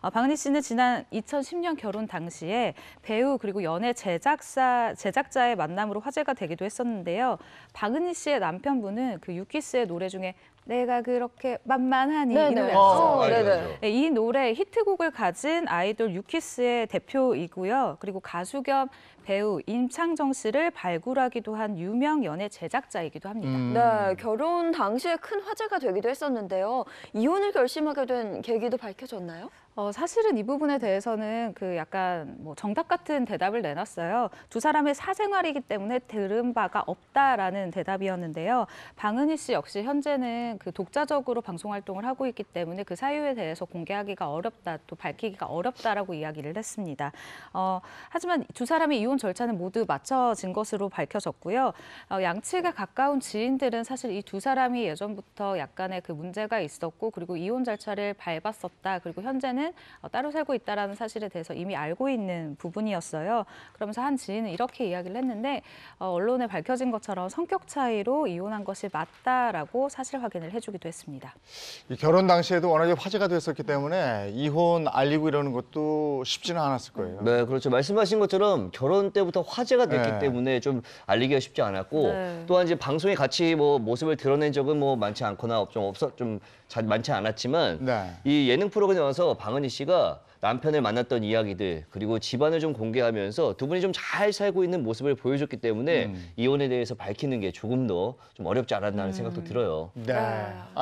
어, 박은희 씨는 지난 2010년 결혼 당시에 배우 그리고 연애 제작사 제작자의 만남으로 화제가 되기도 했었는데요. 박은희 씨의 남편분은 그 유키스의 노래 중에 내가 그렇게 만만하니 이 네네. 노래어 어, 네 네, 이 노래 히트곡을 가진 아이돌 유키스의 대표이고요. 그리고 가수 겸 배우 임창정 씨를 발굴하기도 한 유명 연예 제작자이기도 합니다. 음. 네, 결혼 당시에 큰 화제가 되기도 했었는데요. 이혼을 결심하게 된 계기도 밝혀졌나요? 어, 사실은 이 부분에 대해서는 그 약간 뭐 정답 같은 대답을 내놨어요. 두 사람의 사생활이기 때문에 들은 바가 없다라는 대답이었는데요. 방은희 씨 역시 현재는 그 독자적으로 방송 활동을 하고 있기 때문에 그 사유에 대해서 공개하기가 어렵다, 또 밝히기가 어렵다라고 이야기를 했습니다. 어, 하지만 두 사람의 이혼 절차는 모두 마쳐진 것으로 밝혀졌고요. 어, 양측에 가까운 지인들은 사실 이 두 사람이 예전부터 약간의 그 문제가 있었고 그리고 이혼 절차를 밟았었다. 그리고 현재는 어, 따로 살고 있다라는 사실에 대해서 이미 알고 있는 부분이었어요. 그러면서 한 지인은 이렇게 이야기를 했는데 어, 언론에 밝혀진 것처럼 성격 차이로 이혼한 것이 맞다라고 사실 확인을 제안을 해주기도 했습니다. 결혼 당시에도 워낙에 화제가 됐었기 때문에 이혼 알리고 이러는 것도 쉽지는 않았을 거예요. 네, 그렇죠. 말씀하신 것처럼 결혼 때부터 화제가 됐기 네. 때문에 좀 알리기가 쉽지 않았고 네. 또한 이제 방송에 같이 뭐 모습을 드러낸 적은 뭐 많지 않거나 좀 없어 좀 자, 많지 않았지만 네. 이 예능 프로그램에 와서 방은희 씨가 남편을 만났던 이야기들 그리고 집안을 좀 공개하면서 두 분이 좀 잘 살고 있는 모습을 보여줬기 때문에 음. 이혼에 대해서 밝히는 게 조금 더 좀 어렵지 않았나 하는 음. 생각도 들어요. 네. 네.